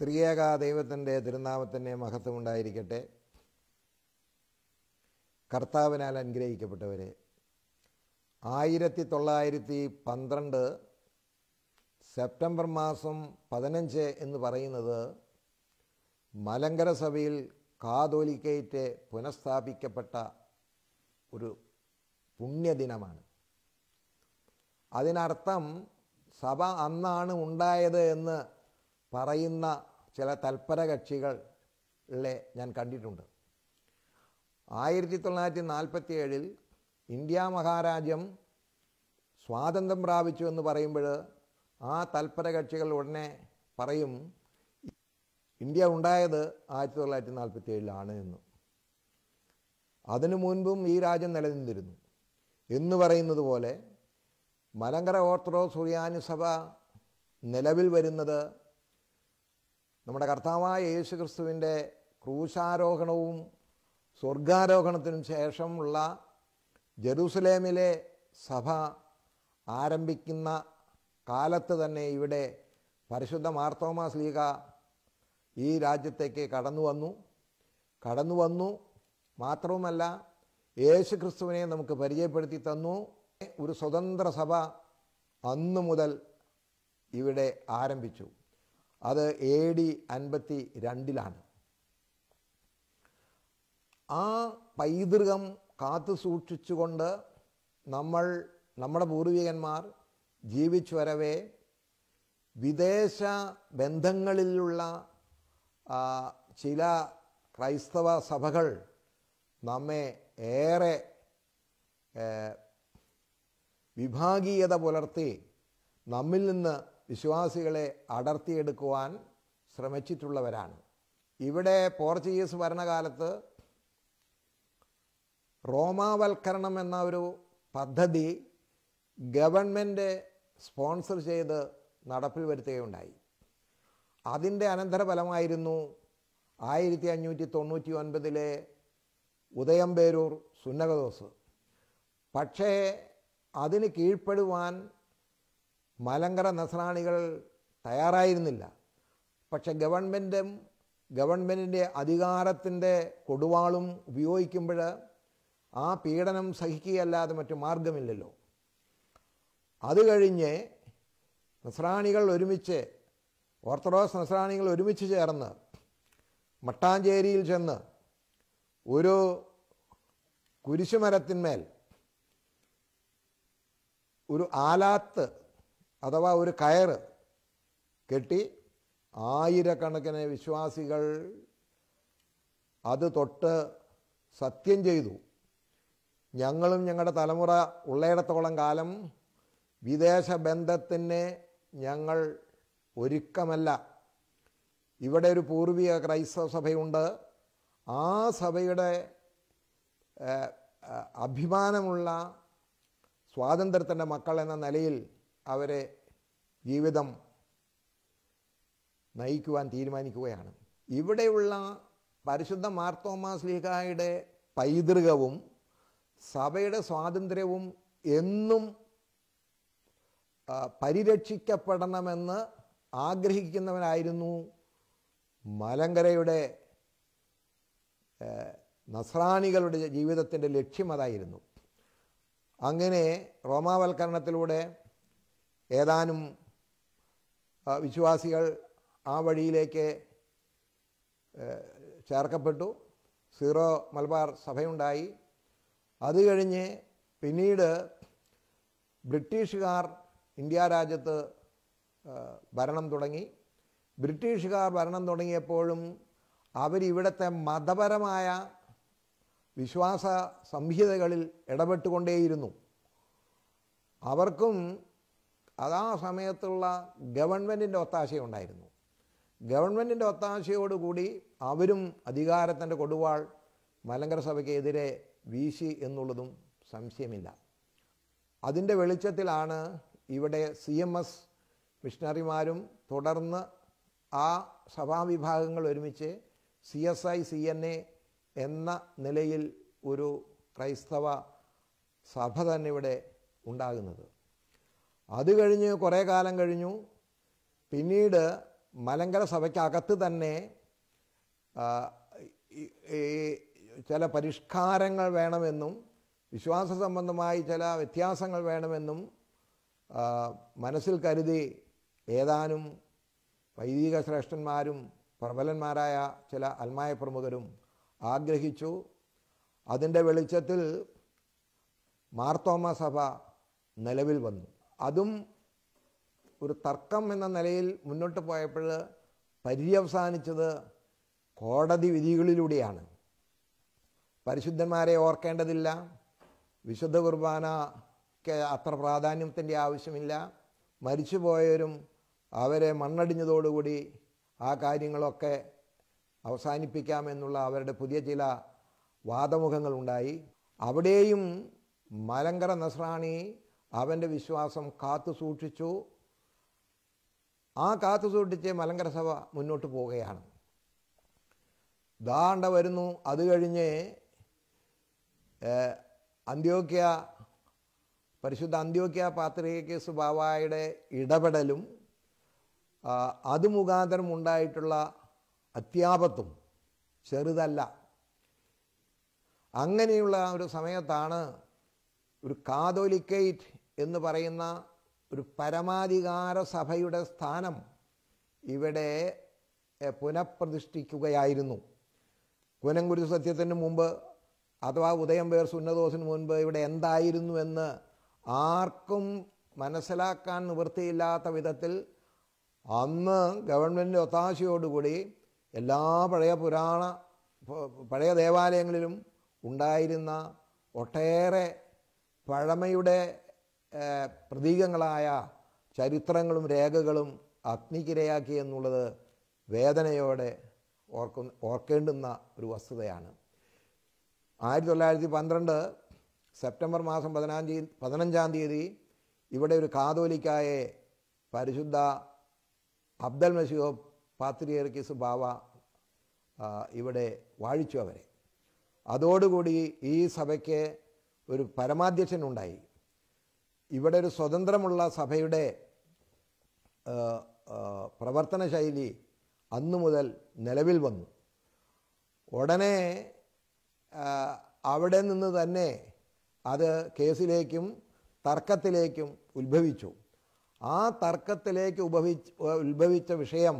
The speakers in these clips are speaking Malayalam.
ത്രിയേക ദൈവത്തിൻ്റെ തിരുനാമത്തിൻ്റെ മഹത്വമുണ്ടായിരിക്കട്ടെ കർത്താവിനാൽ അനുഗ്രഹിക്കപ്പെട്ടവരെ ആയിരത്തി തൊള്ളായിരത്തി പന്ത്രണ്ട് സെപ്റ്റംബർ മാസം പതിനഞ്ച് എന്ന് പറയുന്നത് മലങ്കര സഭയിൽ കാതോലിക്കേറ്റ് പുനഃസ്ഥാപിക്കപ്പെട്ട ഒരു പുണ്യദിനമാണ് അതിനർത്ഥം സഭ അന്നാണ് ഉണ്ടായത് എന്ന് പറയുന്ന ചില തൽപര കക്ഷികളെ ഞാൻ കണ്ടിട്ടുണ്ട് ആയിരത്തി തൊള്ളായിരത്തി നാൽപ്പത്തി ഏഴിൽ ഇന്ത്യ മഹാരാജ്യം സ്വാതന്ത്ര്യം പ്രാപിച്ചു എന്ന് പറയുമ്പോൾ ആ തൽപര കക്ഷികൾ ഉടനെ പറയും ഇന്ത്യ ഉണ്ടായത് ആയിരത്തി തൊള്ളായിരത്തി നാൽപ്പത്തി ഏഴിലാണ് എന്ന് അതിനു മുൻപും ഈ രാജ്യം നിലനിന്നിരുന്നു എന്ന് പറയുന്നത് പോലെ മലങ്കര ഓർത്തഡോക്സ് സുറിയാനി സഭ നിലവിൽ വരുന്നത് നമ്മുടെ കർത്താവായ യേശു ക്രിസ്തുവിൻ്റെ ക്രൂശാരോഹണവും സ്വർഗാരോഹണത്തിനും ശേഷമുള്ള ജെറൂസലേമിലെ സഭ ആരംഭിക്കുന്ന കാലത്ത് തന്നെ ഇവിടെ പരിശുദ്ധ മാർത്തോമാ സ്ലീഗ ഈ രാജ്യത്തേക്ക് കടന്നു വന്നു കടന്നു വന്നു മാത്രവുമല്ല യേശു ക്രിസ്തുവിനെ നമുക്ക് പരിചയപ്പെടുത്തി തന്നു ഒരു സ്വതന്ത്ര സഭ അന്നു മുതൽ ഇവിടെ ആരംഭിച്ചു അത് എ ഡി അൻപത്തി രണ്ടിലാണ് ആ പൈതൃകം കാത്തു സൂക്ഷിച്ചുകൊണ്ട് നമ്മൾ നമ്മുടെ പൂർവികന്മാർ ജീവിച്ചു വരവേ വിദേശ ബന്ധങ്ങളിലുള്ള ചില ക്രൈസ്തവ സഭകൾ നമ്മെ ഏറെ വിഭാഗീയത പുലർത്തി നമ്മിൽ നിന്ന് വിശ്വാസികളെ അടർത്തിയെടുക്കുവാൻ ശ്രമിച്ചിട്ടുള്ളവരാണ് ഇവിടെ പോർച്ചുഗീസ് ഭരണകാലത്ത് റോമാവൽക്കരണം എന്ന ഒരു പദ്ധതി ഗവൺമെൻറ് സ്പോൺസർ ചെയ്ത് നടപ്പിൽ വരുത്തുകയുണ്ടായി അതിൻ്റെ അനന്തരഫലമായിരുന്നു ആയിരത്തി അഞ്ഞൂറ്റി തൊണ്ണൂറ്റി ഒൻപതിലെ ഉദയംപേരൂർ സുന്നകദോസ് പക്ഷേ അതിന് കീഴ്പ്പെടുവാൻ മലങ്കര നസറാണികൾ തയ്യാറായിരുന്നില്ല പക്ഷെ ഗവൺമെൻറ്റും ഗവൺമെൻറ്റിൻ്റെ അധികാരത്തിൻ്റെ കൊടുവാളും ഉപയോഗിക്കുമ്പോൾ ആ പീഡനം സഹിക്കുകയല്ലാതെ മറ്റു മാർഗമില്ലല്ലോ അത് കഴിഞ്ഞ് നസ്രാണികൾ ഒരുമിച്ച് ഓർത്തഡോക്സ് നസ്രാണികൾ ഒരുമിച്ച് ചേർന്ന് മട്ടാഞ്ചേരിയിൽ ചെന്ന് ഒരു കുരിശുമരത്തിന്മേൽ ഒരു ആലാത്ത് അഥവാ ഒരു കയറ് കെട്ടി ആയിരക്കണക്കിന് വിശ്വാസികൾ അത് തൊട്ട് സത്യം ചെയ്തു ഞങ്ങളും ഞങ്ങളുടെ തലമുറ ഉള്ളയിടത്തോളം കാലം വിദേശ ബന്ധത്തിന് ഞങ്ങൾ ഒരുക്കമല്ല ഇവിടെ ഒരു പൂർവിക ക്രൈസ്തവ സഭയുണ്ട് ആ സഭയുടെ അഭിമാനമുള്ള സ്വാതന്ത്ര്യത്തിൻ്റെ മക്കൾ എന്ന നിലയിൽ അവരെ ജീവിതം നയിക്കുവാൻ തീരുമാനിക്കുകയാണ് ഇവിടെയുള്ള പരിശുദ്ധ മാർത്തോമാസ്ലിഹായുടെ പൈതൃകവും സഭയുടെ സ്വാതന്ത്ര്യവും എന്നും പരിരക്ഷിക്കപ്പെടണമെന്ന് ആഗ്രഹിക്കുന്നവനായിരുന്നു മലങ്കരയുടെ നസ്രാണികളുടെ ജീവിതത്തിൻ്റെ അതായിരുന്നു അങ്ങനെ റോമാവൽക്കരണത്തിലൂടെ ഏതാനും വിശ്വാസികൾ ആ വഴിയിലേക്ക് ചേർക്കപ്പെട്ടു സീറോ മലബാർ സഭയുണ്ടായി അത് കഴിഞ്ഞ് പിന്നീട് ബ്രിട്ടീഷുകാർ ഇന്ത്യ രാജ്യത്ത് ഭരണം തുടങ്ങി ബ്രിട്ടീഷുകാർ ഭരണം തുടങ്ങിയപ്പോഴും അവരിവിടുത്തെ മതപരമായ വിശ്വാസ സംഹിതകളിൽ ഇടപെട്ടുകൊണ്ടേയിരുന്നു അവർക്കും അത് ആ സമയത്തുള്ള ഗവൺമെൻറ്റിൻ്റെ ഒത്താശയുണ്ടായിരുന്നു ഗവൺമെൻറ്റിൻ്റെ ഒത്താശയോടുകൂടി അവരും അധികാരത്തിൻ്റെ കൊടുവാൾ മലങ്കര സഭയ്ക്കെതിരെ വീശി എന്നുള്ളതും സംശയമില്ല അതിൻ്റെ വെളിച്ചത്തിലാണ് ഇവിടെ സി എം എസ് മിഷണറിമാരും തുടർന്ന് ആ സഭാവിഭാഗങ്ങൾ ഒരുമിച്ച് C S I C N A എന്ന നിലയിൽ ഒരു ക്രൈസ്തവ സഭ തന്നെ ഇവിടെ ഉണ്ടാകുന്നത് അത് കഴിഞ്ഞ് കുറേ കാലം കഴിഞ്ഞു പിന്നീട് മലങ്കര സഭയ്ക്കകത്ത് തന്നെ ചില പരിഷ്കാരങ്ങൾ വേണമെന്നും വിശ്വാസ സംബന്ധമായി ചില വ്യത്യാസങ്ങൾ വേണമെന്നും മനസ്സിൽ കരുതി ഏതാനും വൈദിക ശ്രേഷ്ഠന്മാരും പ്രബലന്മാരായ ചില അൽമായ പ്രമുഖരും ആഗ്രഹിച്ചു അതിൻ്റെ വെളിച്ചത്തിൽ മാർത്തോമ സഭ നിലവിൽ വന്നു അതും ഒരു തർക്കം എന്ന നിലയിൽ മുന്നോട്ട് പോയപ്പോൾ പര്യവസാനിച്ചത് കോടതി വിധികളിലൂടെയാണ് പരിശുദ്ധന്മാരെ ഓർക്കേണ്ടതില്ല വിശുദ്ധ കുർബാനയ്ക്ക് അത്ര പ്രാധാന്യത്തിൻ്റെ ആവശ്യമില്ല മരിച്ചുപോയവരും അവരെ മണ്ണടിഞ്ഞതോടുകൂടി ആ കാര്യങ്ങളൊക്കെ അവസാനിപ്പിക്കാമെന്നുള്ള അവരുടെ പുതിയ ചില വാദമുഖങ്ങളുണ്ടായി അവിടെയും മലങ്കര നസ്രാണി അവൻ്റെ വിശ്വാസം കാത്തു സൂക്ഷിച്ചു ആ കാത്തു സൂക്ഷിച്ച് മലങ്കര സഭ മുന്നോട്ട് പോവുകയാണ് ദാണ്ട വരുന്നു അത് കഴിഞ്ഞ് അന്ത്യോക്യ പരിശുദ്ധ അന്ത്യോക്യ പാത്രികയ്ക്ക് സുബാവായുടെ ഇടപെടലും അത് മുഖാന്തരം ഉണ്ടായിട്ടുള്ള അത്യാപത്തും ചെറുതല്ല അങ്ങനെയുള്ള ഒരു സമയത്താണ് ഒരു കാതോലിക്കേറ്റ് എന്ന് പറയുന്ന ഒരു പരമാധികാര സഭയുടെ സ്ഥാനം ഇവിടെ പുനഃപ്രതിഷ്ഠിക്കുകയായിരുന്നു കുനംകുരു സത്യത്തിന് മുമ്പ് അഥവാ ഉദയം പേർ സുന്നദോസിന് മുൻപ് ഇവിടെ എന്തായിരുന്നു എന്ന് ആർക്കും മനസ്സിലാക്കാൻ നിവൃത്തിയില്ലാത്ത വിധത്തിൽ അന്ന് ഗവൺമെൻറ് ഒത്താശയോടുകൂടി എല്ലാ പഴയ പുരാണ പഴയ ദേവാലയങ്ങളിലും ഉണ്ടായിരുന്ന ഒട്ടേറെ പഴമയുടെ പ്രതീകങ്ങളായ ചരിത്രങ്ങളും രേഖകളും അഗ്നിക്കിരയാക്കി എന്നുള്ളത് വേദനയോടെ ഓർക്കുന്ന ഓർക്കേണ്ടുന്ന ഒരു വസ്തുതയാണ് ആയിരത്തി തൊള്ളായിരത്തി പന്ത്രണ്ട് സെപ്റ്റംബർ മാസം പതിനാം തീയതി പതിനഞ്ചാം തീയതി ഇവിടെ ഒരു കാതോലിക്കായ പരിശുദ്ധ അബ്ദൽ മസീഹോ പാത്രിയർക്കിസ് ബാവ ഇവിടെ വാഴിച്ചു അവരെ അതോടുകൂടി ഈ സഭയ്ക്ക് ഒരു പരമാധ്യക്ഷനുണ്ടായി ഇവിടെ ഒരു സ്വതന്ത്രമുള്ള സഭയുടെ പ്രവർത്തന ശൈലി അന്നു മുതൽ നിലവിൽ വന്നു ഉടനെ അവിടെ നിന്ന് തന്നെ അത് കേസിലേക്കും തർക്കത്തിലേക്കും ഉത്ഭവിച്ചു ആ തർക്കത്തിലേക്ക് ഉഭവിച്ച് ഉത്ഭവിച്ച വിഷയം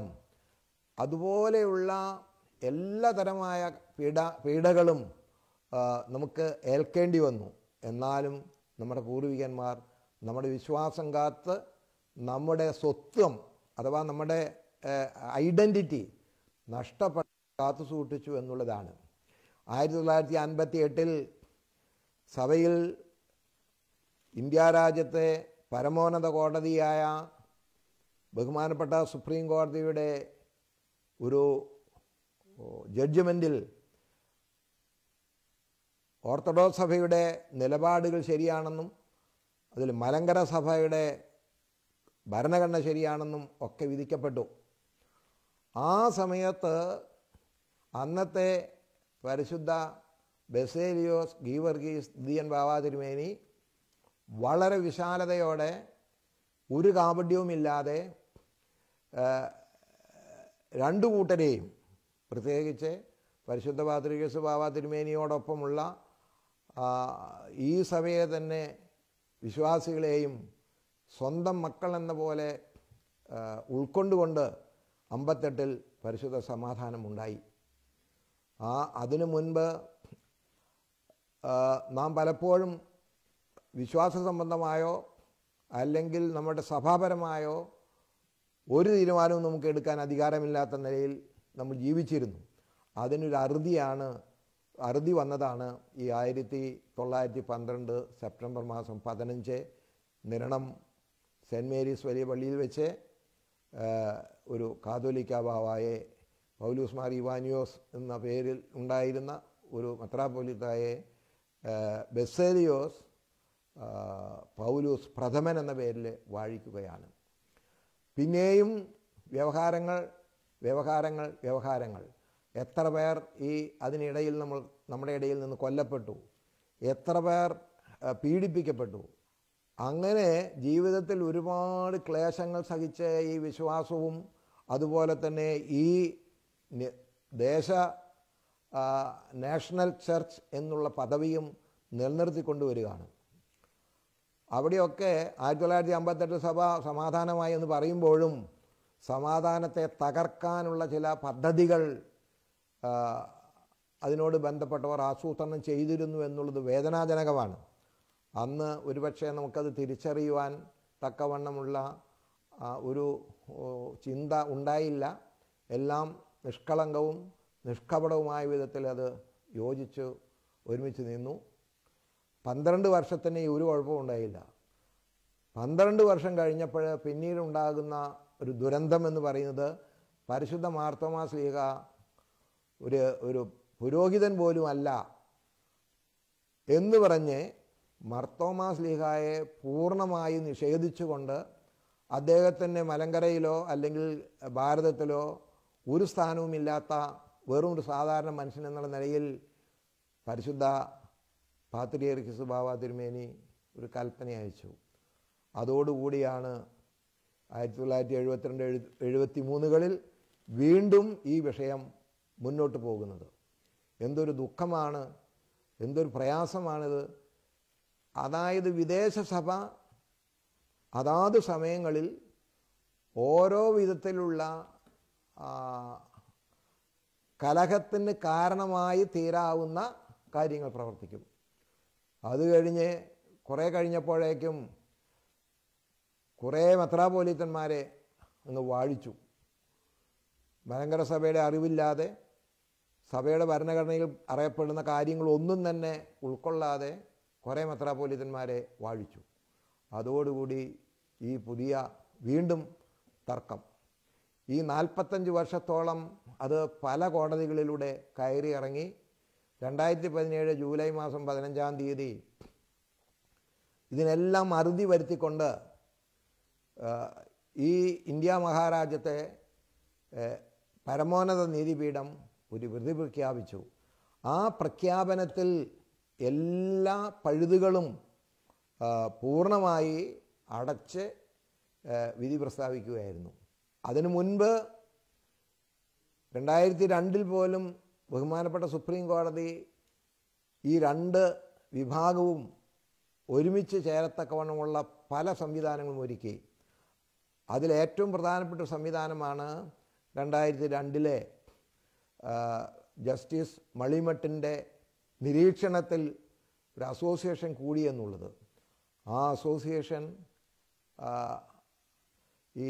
അതുപോലെയുള്ള എല്ലാ തരമായ പീഡ പീഡകളും നമുക്ക് ഏൽക്കേണ്ടി വന്നു എന്നാലും നമ്മുടെ പൂർവികന്മാർ നമ്മുടെ വിശ്വാസം കാത്ത് നമ്മുടെ സ്വത്വം അഥവാ നമ്മുടെ ഐഡൻറ്റിറ്റി നഷ്ടപ്പെട്ട കാത്തു സൂക്ഷിച്ചു എന്നുള്ളതാണ് ആയിരത്തി തൊള്ളായിരത്തി അൻപത്തി എട്ടിൽ സഭയിൽ ഇന്ത്യ രാജ്യത്തെ പരമോന്നത കോടതിയായ ബഹുമാനപ്പെട്ട സുപ്രീം കോടതിയുടെ ഒരു ജഡ്ജ്മെൻറ്റിൽ ഓർത്തഡോക്സ് സഭയുടെ നിലപാടുകൾ ശരിയാണെന്നും അതിൽ മലങ്കര സഭയുടെ ഭരണഘടന ശരിയാണെന്നും ഒക്കെ വിധിക്കപ്പെട്ടു ആ സമയത്ത് അന്നത്തെ പരിശുദ്ധ ബെസേലിയോസ് ഗീവർഗീസ് ദിയൻ ബാബാ തിരുമേനി വളരെ വിശാലതയോടെ ഒരു കാപഡ്യവുമില്ലാതെ രണ്ടു കൂട്ടരെയും പ്രത്യേകിച്ച് പരിശുദ്ധ പാത്രികസ് ബാബാ തിരുമേനിയോടൊപ്പമുള്ള ഈ സഭയെ തന്നെ വിശ്വാസികളെയും സ്വന്തം എന്ന പോലെ ഉൾക്കൊണ്ടുകൊണ്ട് അമ്പത്തെട്ടിൽ പരിശുദ്ധ സമാധാനമുണ്ടായി ആ അതിനു മുൻപ് നാം പലപ്പോഴും വിശ്വാസ സംബന്ധമായോ അല്ലെങ്കിൽ നമ്മുടെ സഭാപരമായോ ഒരു തീരുമാനവും നമുക്ക് എടുക്കാൻ അധികാരമില്ലാത്ത നിലയിൽ നമ്മൾ ജീവിച്ചിരുന്നു അതിനൊരു അറുതിയാണ് അറുതി വന്നതാണ് ഈ ആയിരത്തി തൊള്ളായിരത്തി പന്ത്രണ്ട് സെപ്റ്റംബർ മാസം പതിനഞ്ച് നിരണം സെൻറ്റ് മേരീസ് വലിയ പള്ളിയിൽ വെച്ച് ഒരു കാതോലിക്ക ബാവായെ പൗലൂസ് മാർ ഇവാനിയോസ് എന്ന പേരിൽ ഉണ്ടായിരുന്ന ഒരു മത്രാപോലിത്തായെ ബെസേലിയോസ് പൗലൂസ് പ്രഥമൻ എന്ന പേരിൽ വാഴിക്കുകയാണ് പിന്നെയും വ്യവഹാരങ്ങൾ വ്യവഹാരങ്ങൾ വ്യവഹാരങ്ങൾ എത്ര പേർ ഈ അതിനിടയിൽ നമ്മൾ നമ്മുടെ ഇടയിൽ നിന്ന് കൊല്ലപ്പെട്ടു എത്ര പേർ പീഡിപ്പിക്കപ്പെട്ടു അങ്ങനെ ജീവിതത്തിൽ ഒരുപാട് ക്ലേശങ്ങൾ സഹിച്ച ഈ വിശ്വാസവും അതുപോലെ തന്നെ ഈ ദേശ നാഷണൽ ചർച്ച് എന്നുള്ള പദവിയും നിലനിർത്തിക്കൊണ്ടുവരികയാണ് അവിടെയൊക്കെ ആയിരത്തി തൊള്ളായിരത്തി അമ്പത്തെട്ട് സഭ സമാധാനമായി എന്ന് പറയുമ്പോഴും സമാധാനത്തെ തകർക്കാനുള്ള ചില പദ്ധതികൾ അതിനോട് ബന്ധപ്പെട്ടവർ ആസൂത്രണം ചെയ്തിരുന്നു എന്നുള്ളത് വേദനാജനകമാണ് അന്ന് ഒരുപക്ഷെ നമുക്കത് തിരിച്ചറിയുവാൻ തക്കവണ്ണമുള്ള ഒരു ചിന്ത ഉണ്ടായില്ല എല്ലാം നിഷ്കളങ്കവും നിഷ്കപടവുമായ വിധത്തിൽ അത് യോജിച്ച് ഒരുമിച്ച് നിന്നു പന്ത്രണ്ട് വർഷത്തിന് ഒരു കുഴപ്പവും ഉണ്ടായില്ല പന്ത്രണ്ട് വർഷം കഴിഞ്ഞപ്പോൾ പിന്നീടുണ്ടാകുന്ന ഒരു ദുരന്തം എന്ന് പറയുന്നത് പരിശുദ്ധ മാർത്തോമാ സ്ലീഹ ഒരു ഒരു പുരോഹിതൻ പോലുമല്ല എന്ന് പറഞ്ഞ് മർത്തോമാ സ്ലിഹായെ പൂർണ്ണമായി നിഷേധിച്ചുകൊണ്ട് അദ്ദേഹത്തിൻ്റെ മലങ്കരയിലോ അല്ലെങ്കിൽ ഭാരതത്തിലോ ഒരു സ്ഥാനവുമില്ലാത്ത വെറും ഒരു സാധാരണ മനുഷ്യൻ എന്നുള്ള നിലയിൽ പരിശുദ്ധ പാത്രിയർക്ക് സുബാവ തിരുമേനി ഒരു കൽപ്പന അയച്ചു അതോടുകൂടിയാണ് ആയിരത്തി തൊള്ളായിരത്തി എഴുപത്തിരണ്ട് എഴുപത്തി മൂന്നുകളിൽ വീണ്ടും ഈ വിഷയം മുന്നോട്ട് പോകുന്നത് എന്തൊരു ദുഃഖമാണ് എന്തൊരു പ്രയാസമാണിത് അതായത് സഭ അതാത് സമയങ്ങളിൽ ഓരോ വിധത്തിലുള്ള കലഹത്തിന് കാരണമായി തീരാവുന്ന കാര്യങ്ങൾ പ്രവർത്തിക്കും അത് കഴിഞ്ഞ് കുറേ കഴിഞ്ഞപ്പോഴേക്കും കുറേ മെത്രാപോലീത്തന്മാരെ ഒന്ന് വാഴിച്ചു ഭയങ്കര സഭയുടെ അറിവില്ലാതെ സഭയുടെ ഭരണഘടനയിൽ അറിയപ്പെടുന്ന കാര്യങ്ങളൊന്നും തന്നെ ഉൾക്കൊള്ളാതെ കുറേ മെത്രാപോലീതന്മാരെ വാഴിച്ചു അതോടുകൂടി ഈ പുതിയ വീണ്ടും തർക്കം ഈ നാൽപ്പത്തഞ്ച് വർഷത്തോളം അത് പല കോടതികളിലൂടെ കയറി ഇറങ്ങി രണ്ടായിരത്തി പതിനേഴ് ജൂലൈ മാസം പതിനഞ്ചാം തീയതി ഇതിനെല്ലാം അറുതി വരുത്തിക്കൊണ്ട് ഈ ഇന്ത്യ മഹാരാജ്യത്തെ പരമോന്നത നീതിപീഠം ഒരു വിധി പ്രഖ്യാപിച്ചു ആ പ്രഖ്യാപനത്തിൽ എല്ലാ പഴുതുകളും പൂർണ്ണമായി അടച്ച് വിധി പ്രസ്താവിക്കുകയായിരുന്നു അതിനു മുൻപ് രണ്ടായിരത്തി രണ്ടിൽ പോലും ബഹുമാനപ്പെട്ട സുപ്രീം കോടതി ഈ രണ്ട് വിഭാഗവും ഒരുമിച്ച് ചേരത്തക്കവണ്ണമുള്ള പല സംവിധാനങ്ങളും ഒരുക്കി അതിലേറ്റവും പ്രധാനപ്പെട്ട സംവിധാനമാണ് രണ്ടായിരത്തി രണ്ടിലെ ജസ്റ്റിസ് മളിമട്ടിൻ്റെ നിരീക്ഷണത്തിൽ ഒരു അസോസിയേഷൻ കൂടി എന്നുള്ളത് ആ അസോസിയേഷൻ ഈ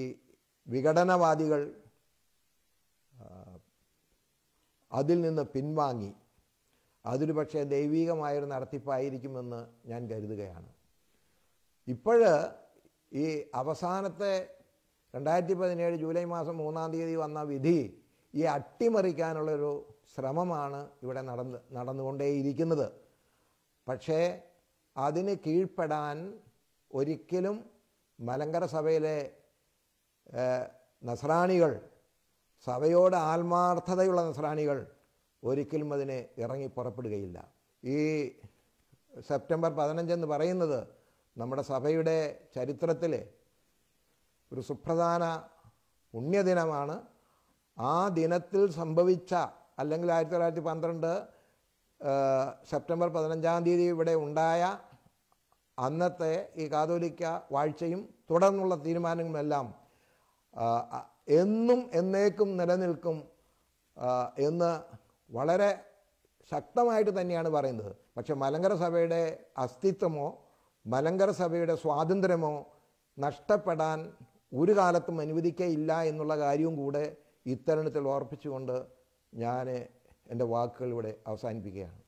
വിഘടനവാദികൾ അതിൽ നിന്ന് പിൻവാങ്ങി അതൊരു പക്ഷേ ദൈവീകമായൊരു നടത്തിപ്പായിരിക്കുമെന്ന് ഞാൻ കരുതുകയാണ് ഇപ്പോൾ ഈ അവസാനത്തെ രണ്ടായിരത്തി പതിനേഴ് ജൂലൈ മാസം മൂന്നാം തീയതി വന്ന വിധി ഈ അട്ടിമറിക്കാനുള്ളൊരു ശ്രമമാണ് ഇവിടെ നടന്ന് നടന്നുകൊണ്ടേയിരിക്കുന്നത് പക്ഷേ അതിന് കീഴ്പ്പെടാൻ ഒരിക്കലും മലങ്കര സഭയിലെ നസ്രാണികൾ സഭയോട് ആത്മാർത്ഥതയുള്ള നസ്രാണികൾ ഒരിക്കലും അതിന് ഇറങ്ങി പുറപ്പെടുകയില്ല ഈ സെപ്റ്റംബർ പതിനഞ്ചെന്ന് പറയുന്നത് നമ്മുടെ സഭയുടെ ചരിത്രത്തിലെ ഒരു സുപ്രധാന പുണ്യദിനമാണ് ആ ദിനത്തിൽ സംഭവിച്ച അല്ലെങ്കിൽ ആയിരത്തി തൊള്ളായിരത്തി പന്ത്രണ്ട് സെപ്റ്റംബർ പതിനഞ്ചാം തീയതി ഇവിടെ ഉണ്ടായ അന്നത്തെ ഈ കാതോലിക്ക വാഴ്ചയും തുടർന്നുള്ള തീരുമാനങ്ങളെല്ലാം എന്നും എന്നേക്കും നിലനിൽക്കും എന്ന് വളരെ ശക്തമായിട്ട് തന്നെയാണ് പറയുന്നത് പക്ഷെ മലങ്കര സഭയുടെ അസ്തിത്വമോ മലങ്കര സഭയുടെ സ്വാതന്ത്ര്യമോ നഷ്ടപ്പെടാൻ ഒരു കാലത്തും അനുവദിക്കയില്ല എന്നുള്ള കാര്യവും കൂടെ ഇത്തരണത്തിൽ ഓർപ്പിച്ചുകൊണ്ട് ഞാൻ എൻ്റെ വാക്കുകൾ ഇവിടെ അവസാനിപ്പിക്കുകയാണ്